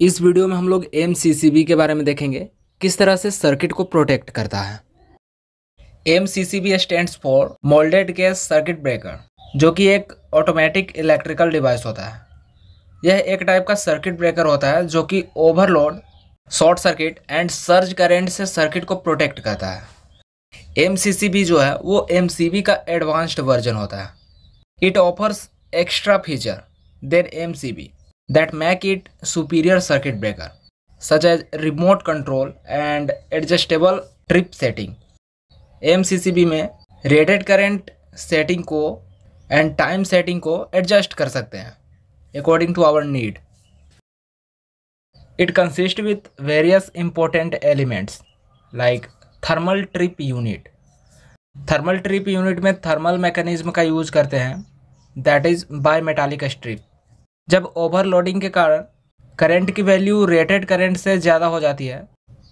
इस वीडियो में हम लोग एम के बारे में देखेंगे किस तरह से सर्किट को प्रोटेक्ट करता है M C C B stand for moulded case circuit breaker जो कि एक ऑटोमेटिक इलेक्ट्रिकल डिवाइस होता है यह एक टाइप का सर्किट ब्रेकर होता है जो कि overload short circuit and surge current से सर्किट को प्रोटेक्ट करता है एम सी सी बी जो है वो एम सी बी का एडवांस्ड वर्जन होता है it offers extra feature than M C B that make it superior circuit breaker such as remote control and adjustable trip setting M में rated current setting को and time setting को adjust कर सकते हैं according to our need it consist with various important elements like thermal trip unit thermal trip unit में thermal mechanism का use करते हैं that is bimetallic strip जब ओवरलोडिंग के कारण करंट की वैल्यू रेटेड करंट से ज़्यादा हो जाती है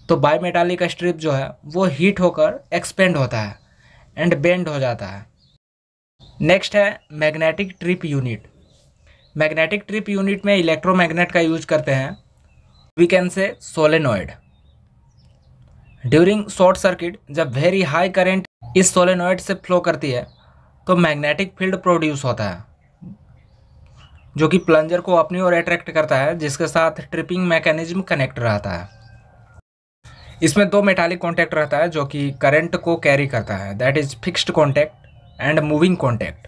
तो बायमेटालिक स्ट्रिप जो है वो हीट होकर एक्सपेंड होता है एंड बेंड हो जाता है नेक्स्ट है magnetic trip unit magnetic trip unit में इलेक्ट्रोमैग्नेट का यूज करते हैं we can say solenoid during short circuit जब वेरी हाई करंट इस सोलेनॉइड से फ्लो करती है तो मैग्नेटिक फील्ड प्रोड्यूस होता है जो कि प्लंजर को अपनी ओर अट्रैक्ट करता है जिसके साथ ट्रिपिंग मैकेनिज्म कनेक्ट रहता है इसमें दो मेटालिक कॉन्टैक्ट रहता है जो कि करंट को कैरी करता है that is fixed contact and moving contact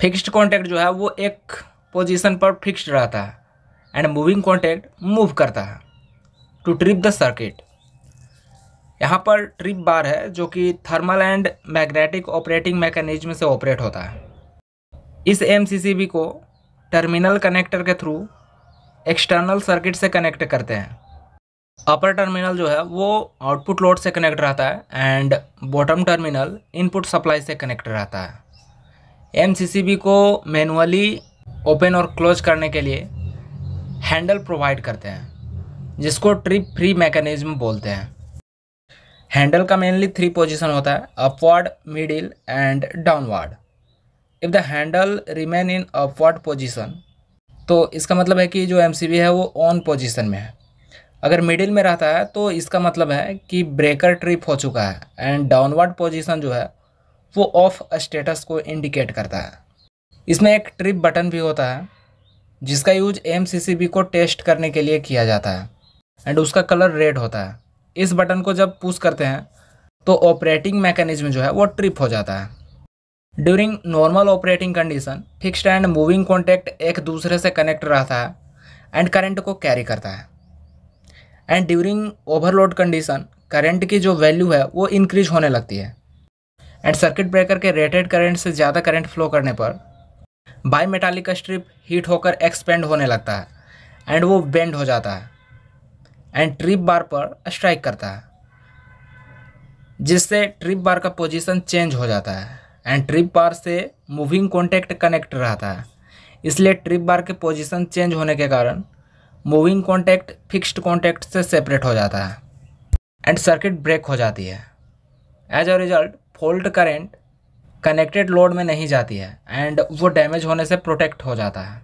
fixed contact जो है वो एक पोजीशन पर फिक्स्ड रहता है एंड मूविंग कॉन्टैक्ट मूव करता है टू ट्रिप द सर्किट यहाँ पर ट्रिप बार है जो कि thermal and magnetic operating mechanism से ऑपरेट होता है इस एम को टर्मिनल कनेक्टर के थ्रू एक्सटर्नल सर्किट से कनेक्ट करते हैं अपर टर्मिनल जो है वो आउटपुट लोड से कनेक्ट रहता है and bottom terminal input supply से कनेक्ट रहता है एम को मैनुअली ओपन और क्लोज करने के लिए हैंडल प्रोवाइड करते हैं जिसको ट्रिप फ्री मैकेनिज्म बोलते हैं हैंडल का मेनली थ्री पोजीशन होता है upward middle and downward if the handle remain in upward position तो इसका मतलब है कि जो एम है वो ऑन पोजिशन में है अगर मिडिल में रहता है तो इसका मतलब है कि ब्रेकर ट्रिप हो चुका है एंड डाउनवर्ड पोजिशन जो है वो ऑफ स्टेटस को इंडिकेट करता है इसमें एक ट्रिप बटन भी होता है जिसका यूज एम को टेस्ट करने के लिए किया जाता है एंड उसका कलर रेड होता है इस बटन को जब पुश करते हैं तो ऑपरेटिंग मैकेनिज्म जो है वो ट्रिप हो जाता है during normal operating condition fixed and moving contact एक दूसरे से कनेक्ट रहता है एंड करंट को कैरी करता है and during overload condition current की जो वैल्यू है वो इंक्रीज होने लगती है एंड सर्किट ब्रेकर के रेटेड करंट से ज़्यादा करंट फ्लो करने पर बाई मेटालिक स्ट्रिप हीट होकर एक्सपेंड होने लगता है एंड वो बेंड हो जाता है एंड ट्रिप बार पर स्ट्राइक करता है जिससे ट्रिप बार का पोजीशन चेंज हो जाता है एंड ट्रिप बार से मूविंग कॉन्टैक्ट कनेक्ट रहता है इसलिए ट्रिप बार के पोजीशन चेंज होने के कारण मूविंग कॉन्टैक्ट फिक्स्ड कॉन्टैक्ट से सेपरेट हो जाता है एंड सर्किट ब्रेक हो जाती है as a result fault current connected load में नहीं जाती है एंड वो डैमेज होने से प्रोटेक्ट हो जाता है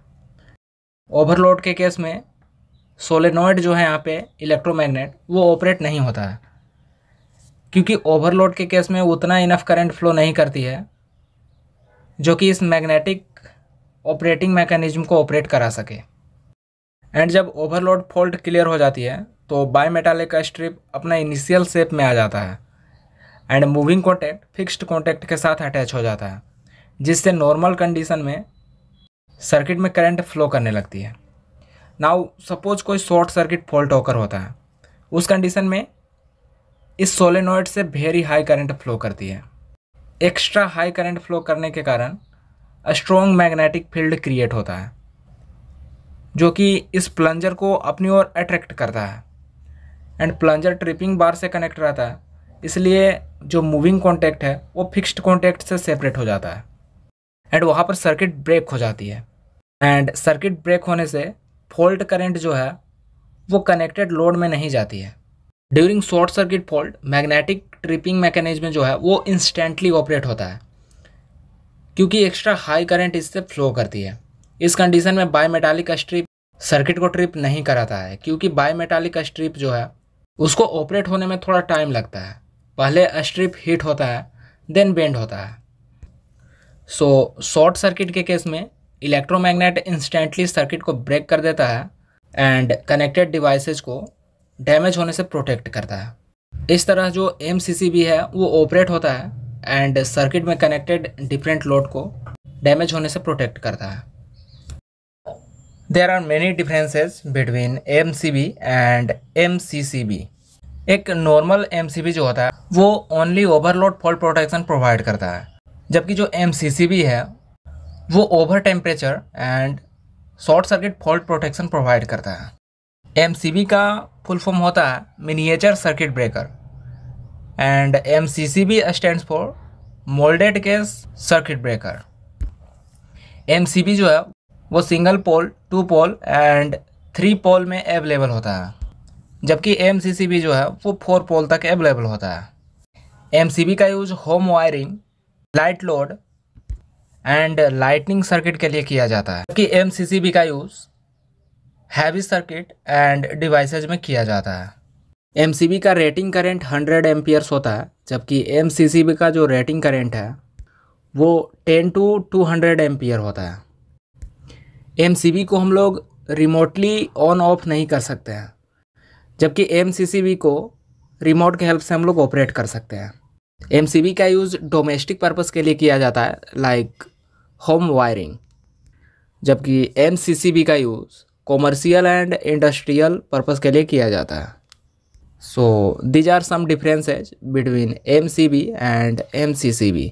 ओवरलोड के केस में सोलेनॉइड जो है यहाँ पे इलेक्ट्रोमैग्नेट वो ऑपरेट नहीं होता है क्योंकि ओवरलोड के केस में उतना इनफ करंट फ्लो नहीं करती है जो कि इस मैग्नेटिक ऑपरेटिंग मैकेनिज्म को ऑपरेट करा सके एंड जब ओवरलोड फॉल्ट क्लियर हो जाती है तो बायमेटालिक का स्ट्रिप अपना इनिशियल शेप में आ जाता है and moving contact fixed contact के साथ अटैच हो जाता है जिससे नॉर्मल कंडीशन में सर्किट में करंट फ्लो करने लगती है नाउ सपोज कोई शॉर्ट सर्किट फॉल्ट होकर होता है उस कंडीशन में इस सोलेनोइड से वेरी हाई करंट फ्लो करती है एक्स्ट्रा हाई करंट फ्लो करने के कारण स्ट्रॉन्ग मैग्नेटिक फील्ड क्रिएट होता है जो कि इस प्लंजर को अपनी ओर अट्रैक्ट करता है एंड प्लंजर ट्रिपिंग बार से कनेक्ट रहता है इसलिए जो मूविंग कॉन्टैक्ट है वो फिक्स्ड कॉन्टैक्ट से सेपरेट हो जाता है एंड वहाँ पर सर्किट ब्रेक हो जाती है एंड सर्किट ब्रेक होने से फॉल्ट करंट जो है वो कनेक्टेड लोड में नहीं जाती है during short circuit fault magnetic tripping mechanism जो है वो इंस्टेंटली ऑपरेट होता है क्योंकि एक्स्ट्रा हाई करंट इससे फ्लो करती है इस कंडीशन में बायमेटालिक स्ट्रिप सर्किट को ट्रिप नहीं कराता है क्योंकि बायमेटालिक स्ट्रिप जो है उसको ऑपरेट होने में थोड़ा टाइम लगता है पहले स्ट्रिप हीट होता है देन बेंड होता है सो शॉर्ट सर्किट के केस में इलेक्ट्रोमैग्नेट इंस्टेंटली सर्किट को ब्रेक कर देता है एंड कनेक्टेड डिवाइसेस को डैमेज होने से प्रोटेक्ट करता है इस तरह जो एम है वो ऑपरेट होता है एंड सर्किट में कनेक्टेड डिफरेंट लोड को डैमेज होने से प्रोटेक्ट करता है there are many differences between M and M एक नॉर्मल एम जो होता है वो only overload fault protection provide करता है जबकि जो एम है वो over temperature and short circuit fault protection provide करता है एम का फुल फॉर्म होता है miniature circuit breaker and M C C B stand for moulded case circuit breaker M जो है वो single pole two pole and three pole में available होता है जबकि एम जो है वो फोर पोल तक अवेलेबल होता है एम का use home wiring light load and lightning circuit के लिए किया जाता है जबकि एम का use heavy circuit and devices में किया जाता है एम का रेटिंग करेंट हंड्रेड एम होता है जबकि एम का जो रेटिंग करेंट है वो ten to two hundred ampere होता है एम को हम लोग रिमोटली ऑन ऑफ नहीं कर सकते हैं जबकि एम को रिमोट के हेल्प से हम लोग ऑपरेट कर सकते हैं एम का यूज़ डोमेस्टिक पर्पज़ के लिए किया जाता है लाइक होम वायरिंग जबकि एम का use commercial and industrial purpose के लिए किया जाता है so these are some differences between M C B and M C C B